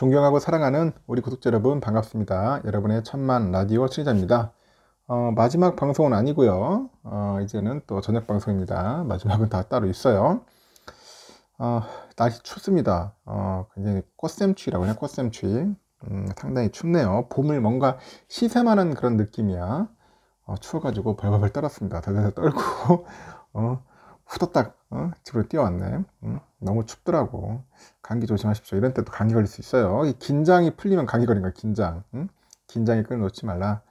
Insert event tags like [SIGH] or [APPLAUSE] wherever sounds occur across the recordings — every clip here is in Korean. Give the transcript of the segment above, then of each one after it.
존경하고 사랑하는 우리 구독자 여러분 반갑습니다. 여러분의 천만 라디오 시리자입니다. 어, 마지막 방송은 아니고요. 어, 이제는 또 저녁 방송입니다. 마지막은 다 따로 있어요. 어, 날씨 춥습니다. 어, 굉장히 꽃샘추위라고 해요. 꽃샘추위. 음, 상당히 춥네요. 봄을 뭔가 시샘하는 그런 느낌이야. 어, 추워가지고 벌벌벌 떨었습니다. 다대서 떨고 [LAUGHS] 어, 후덥닥 어? 집으로 뛰어왔네. 응? 음, 너무 춥더라고. 감기 조심하십시오. 이런 때도 감기 걸릴 수 있어요. 긴장이 풀리면 감기 걸린 거야, 긴장. 응? 음? 긴장이 끈을 놓지 말라.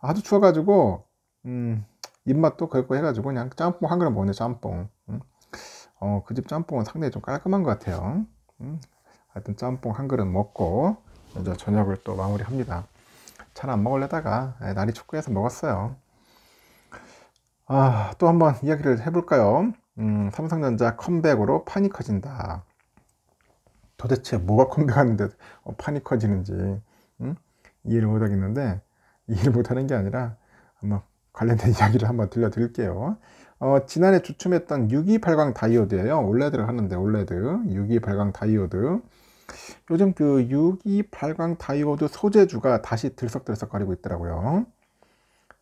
아주 추워가지고, 음, 입맛도 그고 해가지고 그냥 짬뽕 한 그릇 먹네, 짬뽕. 응? 음? 어, 그집 짬뽕은 상당히 좀 깔끔한 것 같아요. 하여튼 짬뽕 한 그릇 먹고, 이제 저녁을 또 마무리합니다. 잘 안 먹을려다가 예, 날이 춥고 해서 먹었어요. 아, 또 한번 이야기를 해볼까요? 음, 삼성전자 컴백으로 판이 커진다. 도대체 뭐가 컴백하는데 어, 판이 커지는지 음? 이해를 못하겠는데 이해를 못하는 게 아니라 아마 관련된 [LAUGHS] 이야기를 한번 들려드릴게요. 어, 지난해 주춤했던 6 2 8광 다이오드예요. 올레드를 하는데 올레드 6 2 8광 다이오드 요즘 그6 2 8광 다이오드 소재주가 다시 들썩들썩거리고 있더라고요.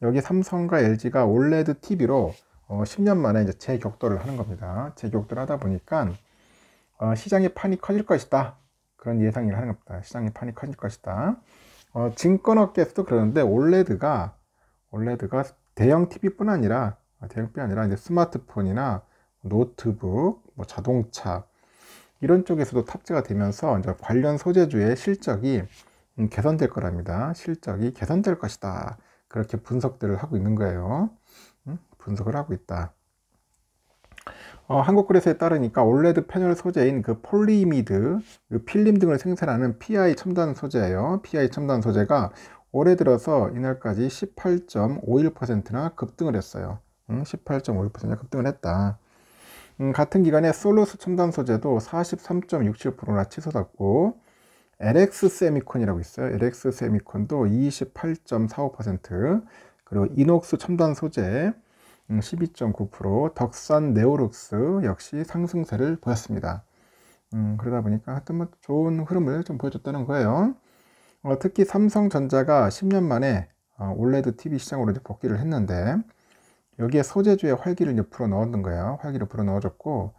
여기 삼성과 LG가 올레드 TV로 어, 10년 만에 이제 재격돌을 하는 겁니다. 재격돌 하다 보니까 어, 시장의 판이 커질 것이다. 그런 예상을 하는 겁니다. 시장의 판이 커질 것이다. 어, 증권업계에서도 그러는데 올레드가 올레드가 대형 TV뿐 아니라 아, 대형뿐 아니라 이제 스마트폰이나 노트북, 뭐 자동차 이런 쪽에서도 탑재가 되면서 이제 관련 소재주의 실적이 음, 개선될 거랍니다. 실적이 개선될 것이다. 그렇게 분석들을 하고 있는 거예요. 분석을 하고 있다. 어, 한국그래스에 따르니까 올레드 패널 소재인 그폴리미드그 필름 등을 생산하는 PI 첨단 소재예요. PI 첨단 소재가 올해 들어서 이날까지 18.51%나 급등을 했어요. 음, 1 8 5 1 급등을 했다. 음, 같은 기간에 솔루스 첨단 소재도 43.67%나 치솟았고 LX 세미콘이라고 있어요. LX 세미콘도 28.45% 그리고 이녹스 첨단 소재 12.9% 음, 덕산 네오룩스 역시 상승세를 보였습니다. 음, 그러다 보니까 하여튼 뭐 좋은 흐름을 좀 보여줬다는 거예요. 어, 특히 삼성전자가 10년 만에 어, 올레드 TV 시장으로 이제 복귀를 했는데 여기에 소재주의 활기를 이제 불어 넣었는 거예요. 활기를 불어 넣어줬고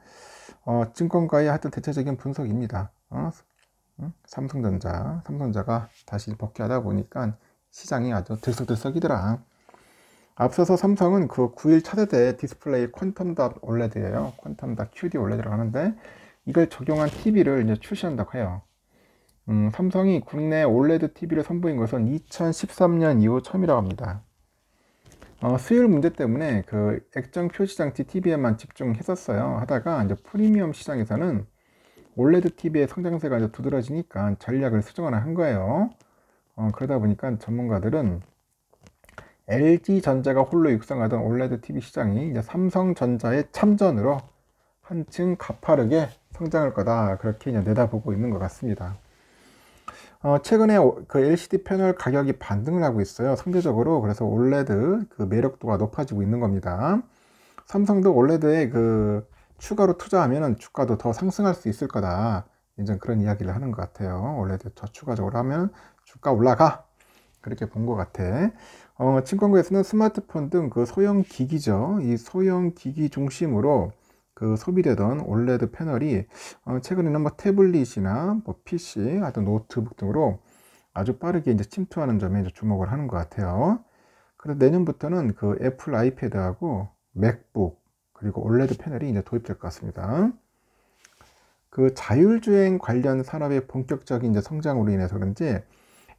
어, 증권가의 하여튼 대체적인 분석입니다. 어, 삼성전자, 삼성자가 다시 복귀하다 보니까 시장이 아주 들썩들썩이더라. 앞서서 삼성은 그 9일 차세대 디스플레이 퀀텀닷 올레드예요. 퀀텀닷 QD 올레드라고 하는데 이걸 적용한 TV를 이제 출시한다고 해요. 음, 삼성이 국내 올레드 TV를 선보인 것은 2013년 이후 처음이라고 합니다. 어, 수율 문제 때문에 그 액정 표시장치 TV에만 집중했었어요. 하다가 이제 프리미엄 시장에서는 올레드 TV의 성장세가 이제 두드러지니까 전략을 수정하나 한 거예요. 어, 그러다 보니까 전문가들은 LG전자가 홀로 육성하던 올레드 TV 시장이 이제 삼성전자의 참전으로 한층 가파르게 성장할 거다 그렇게 이제 내다보고 있는 것 같습니다. 어, 최근에 그 LCD 패널 가격이 반등을 하고 있어요. 상대적으로 그래서 올레드 그 매력도가 높아지고 있는 겁니다. 삼성도 올레드의 그 추가로 투자하면 주가도 더 상승할 수 있을 거다. 이제 그런 이야기를 하는 것 같아요. 원래 저추가적으로 하면 주가 올라가. 그렇게 본 것 같아. 어, 친권구에서는 스마트폰 등 그 소형 기기죠. 이 소형 기기 중심으로 그 소비되던 올레드 패널이 어, 최근에는 뭐 태블릿이나 뭐 PC, 하여튼 노트북 등으로 아주 빠르게 이제 침투하는 점에 이제 주목을 하는 것 같아요. 그래서 내년부터는 그 애플 아이패드하고 맥북, 그리고 올레드 패널이 이제 도입될 것 같습니다. 그 자율주행 관련 산업의 본격적인 이제 성장으로 인해서 그런지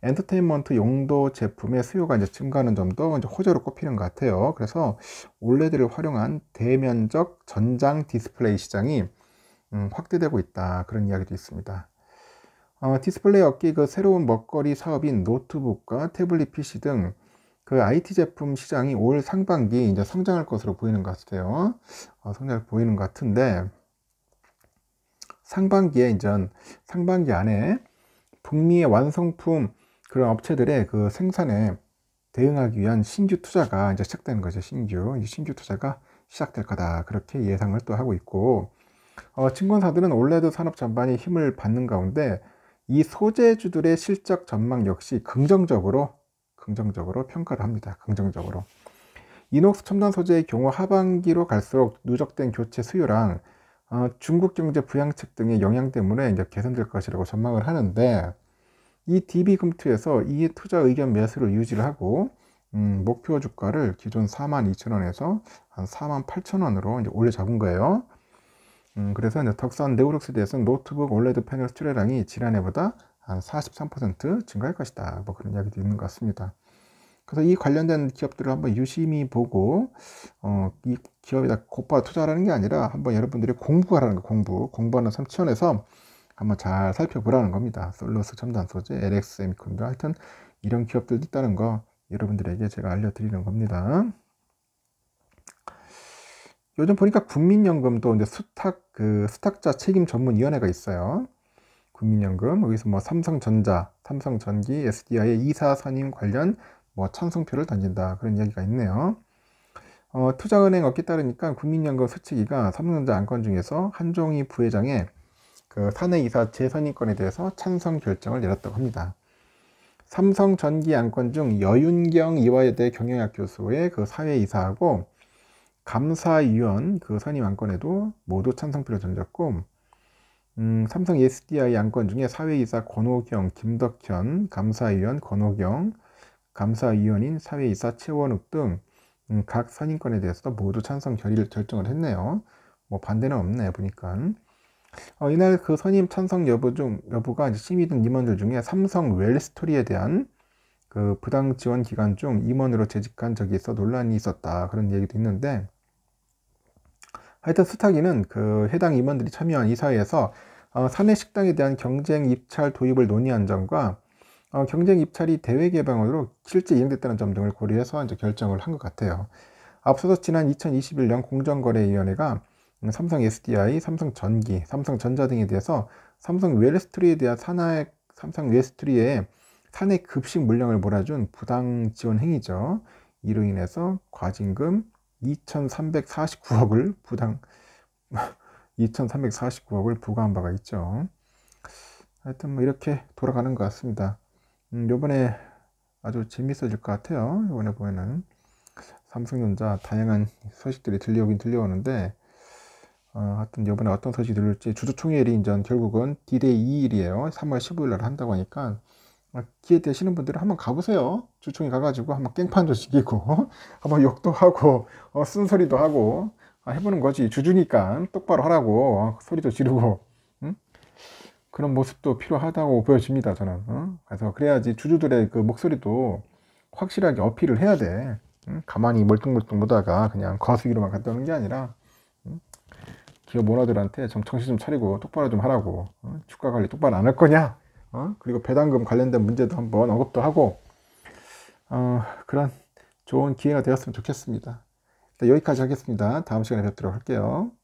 엔터테인먼트 용도 제품의 수요가 이제 증가하는 점도 이제 호재로 꼽히는 것 같아요. 그래서 올레드를 활용한 대면적 전장 디스플레이 시장이 음, 확대되고 있다 그런 이야기도 있습니다. 어, 디스플레이 업계 그 새로운 먹거리 사업인 노트북과 태블릿 PC 등그 IT 제품 시장이 올 상반기 이제 성장할 것으로 보이는 것 같아요. 어, 성장을 보이는 것 같은데 상반기에 이제 상반기 안에 북미의 완성품 그런 업체들의 그 생산에 대응하기 위한 신규 투자가 이제 시작되는 거죠. 신규 이제 신규 투자가 시작될 거다 그렇게 예상을 또 하고 있고 어, 증권사들은 올해도 산업 전반이 힘을 받는 가운데 이 소재주들의 실적 전망 역시 긍정적으로 긍정적으로 평가를 합니다. 긍정적으로. 이녹스 첨단 소재의 경우 하반기로 갈수록 누적된 교체 수요랑 어, 중국 경제 부양책 등의 영향 때문에 이제 개선될 것이라고 전망을 하는데 이 DB 금투에서 이 투자 의견 매수를 유지를 하고 음, 목표 주가를 기존 42,000원에서 한 48,000원으로 이제 올려 잡은 거예요. 음, 그래서 이제 덕산 네오룩스에 대해서는 노트북 올레드 패널 수출량이 지난해보다 한43% 증가할 것이다. 뭐 그런 이야기도 있는 것 같습니다. 그래서 이 관련된 기업들을 한번 유심히 보고 어, 이 기업에다 곧바로 투자하는 게 아니라 한번 여러분들이 공부하라는 거 공부 공부하는 삼차에서 한번 잘 살펴보라는 겁니다. 솔로스 첨단 소재, LX 세미콘도 하여튼 이런 기업들도 있다는 거 여러분들에게 제가 알려드리는 겁니다. 요즘 보니까 국민연금도 이제 수탁 그 수탁자 책임 전문 위원회가 있어요. 국민연금, 여기서 뭐 삼성전자, 삼성전기, SDI의 이사 선임 관련 뭐 찬성표를 던진다 그런 이야기가 있네요. 어, 투자은행 업계 따르니까 국민연금 수치기가 삼성전자 안건 중에서 한종희 부회장의 그 사내 이사 재선임권에 대해서 찬성 결정을 내렸다고 합니다. 삼성 전기 안건 중 여윤경 이화여대 경영학 교수의 그 사회 이사하고 감사위원 그 선임 안건에도 모두 찬성표를 던졌고 음, 삼성 SDI 양건 중에 사회이사 권호경, 김덕현, 감사위원 권호경, 감사위원인 사회이사 최원욱 등각 음, 선임권에 대해서도 모두 찬성 결의를 결정을 했네요. 뭐 반대는 없네 보니까. 어, 이날 그 선임 찬성 여부 중 여부가 이제 심의 등 임원들 중에 삼성 웰스토리에 대한 그 부당 지원 기간 중 임원으로 재직한 적이 있어 논란이 있었다 그런 얘기도 있는데 하여튼 스타기는 그 해당 임원들이 참여한 이사회에서 어, 사내 식당에 대한 경쟁 입찰 도입을 논의한 점과 어, 경쟁 입찰이 대외 개방으로 실제 이행됐다는 점 등을 고려해서 이제 결정을 한 것 같아요. 앞서서 지난 2021년 공정거래위원회가 삼성 SDI, 삼성 전기, 삼성 전자 등에 대해서 삼성 웰스트리에 대한 산하 의 삼성 웰스트리에 사내 급식 물량을 몰아준 부당 지원 행위죠. 이로 인해서 과징금, 2,349억을 부당 2,349억을 [LAUGHS] 부과한 바가 있죠. 하여튼 뭐 이렇게 돌아가는 것 같습니다. 음, 요번에 아주 재밌어질 것 같아요. 요번에 보면은 삼성전자 다양한 소식들이 들려오긴 들려오는데 어, 하여튼 요번에 어떤 소식이 들릴지 주주총회일이 이제 결국은 디데이 2일이에요. 3월 15일 날 한다고 하니까 아, 기회 되시는 분들은 한번 가보세요. 주총이 가가지고 한번 깽판도 지기고 [LAUGHS] 한번 욕도 하고 어, 쓴소리도 하고 아, 해보는 거지. 주주니까 똑바로 하라고 어, 소리도 지르고 그런 모습도 필요하다고 보여집니다. 저는 응? 어? 그래서 그래야지 주주들의 그 목소리도 확실하게 어필을 해야 돼. 응? 가만히 멀뚱멀뚱 보다가 그냥 거수기로만 갔다 오는 게 아니라 기업 모너들한테 정신 좀 차리고 똑바로 좀 하라고 주가 관리 똑바로 안 할 거냐 어? 그리고 배당금 관련된 문제도 한번 언급도 하고 어, 그런 좋은 기회가 되었으면 좋겠습니다. 네, 여기까지 하겠습니다. 다음 시간에 뵙도록 할게요.